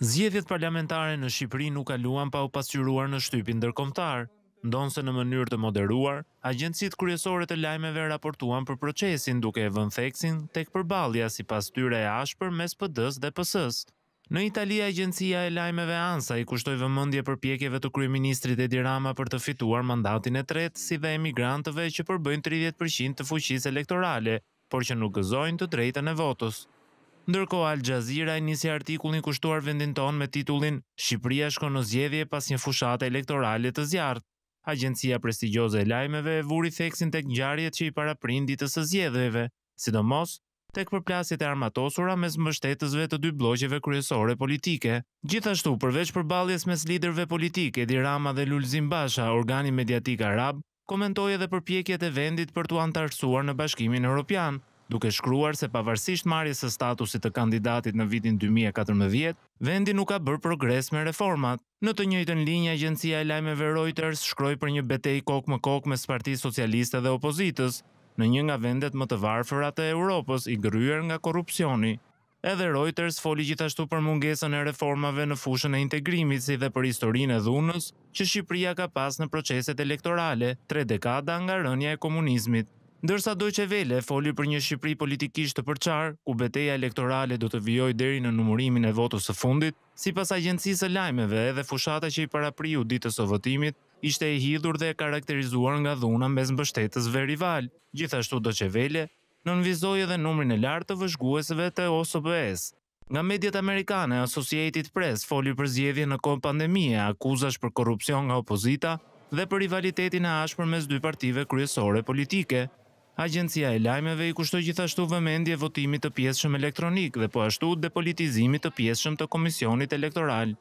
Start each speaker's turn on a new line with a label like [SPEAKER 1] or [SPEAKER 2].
[SPEAKER 1] Zgjedhjet parlamentare në Shqipëri nuk kaluan pa u pasqyruar në shtypin ndërkombëtar. Ndonse në mënyrë të moderuar, agjencitë kryesore të lajmeve raportuan për procesin duke e vënë theksin tek përballja sipas tyre e ashpër mes PD-s dhe PS-s. Në Itali, agjencia e lajmeve ANSA i kushtoi vëmendje përpjekjeve të kryeministrit e dirama për të fituar mandatin e tretë si dhe emigrantëve që përbëjnë 30% të fuqisë elektorale, por që nuk gëzojnë të drejtën e votës. Ndërko Al Jazeera i njësi artikullin kushtuar vendin ton me titullin Shqipëria shko në zjedhje pas një e elektorale të zjartë. Agencia prestigjose e lajmeve e vuri theksin tek njarjet që i paraprin ditës së zjedhjeve, sidomos tek përplasjet e armatosura mes mështetësve të dy bloqeve kryesore politike. Gjithashtu, përveç përbaljes mes liderve politike, Edi Rama dhe Lulzim Basha, organi mediatik arab, komentoj edhe përpjekjet e vendit për të antarësuar në bashkimin Europian, duke shkruar se pavarësisht marjes së statusit të kandidatit në vitin 2014, vendi nuk ka bërë progres me reformat. Në të njëjtën linjë, agjencia e lajmeve Reuters shkroi për një betejë kokë më kokë me Partinë Socialiste dhe Opozitës, në një nga vendet më të varfëra të Evropës i gryer nga korrupsioni. Edhe Reuters foli gjithashtu për mungesën e reformave në fushën e integrimit si dhe për historinë e dhunës që Shqipëria ka pas në proceset elektorale, tre dekada nga rënja e komunizmit. Ndërsa Dojqe Vele foli për një Shqipëri politikisht të përqar, ku beteja elektorale do të vjoj deri në numurimin e votës së fundit, si pas agjensisë lajmeve edhe fushata që i parapriu ditës o votimit, ishte e hidhur dhe e karakterizuar nga dhuna mes mbështetës rival. Gjithashtu Dojqe Vele nënvizoj edhe numrin e lartë të vëshguesve të bëhes. Nga mediat amerikane, Associated Press foli për zjedhje në kohë pandemie, akuzash për korupcion nga opozita, dhe për rivalitetin e ashpër mes dy partive kryesore politike. Agencia e lajmeve i kushtoj gjithashtu vëmendje votimit të pjesëshëm elektronik dhe po ashtu depolitizimit të pjesëshëm të Komisionit Elektoral.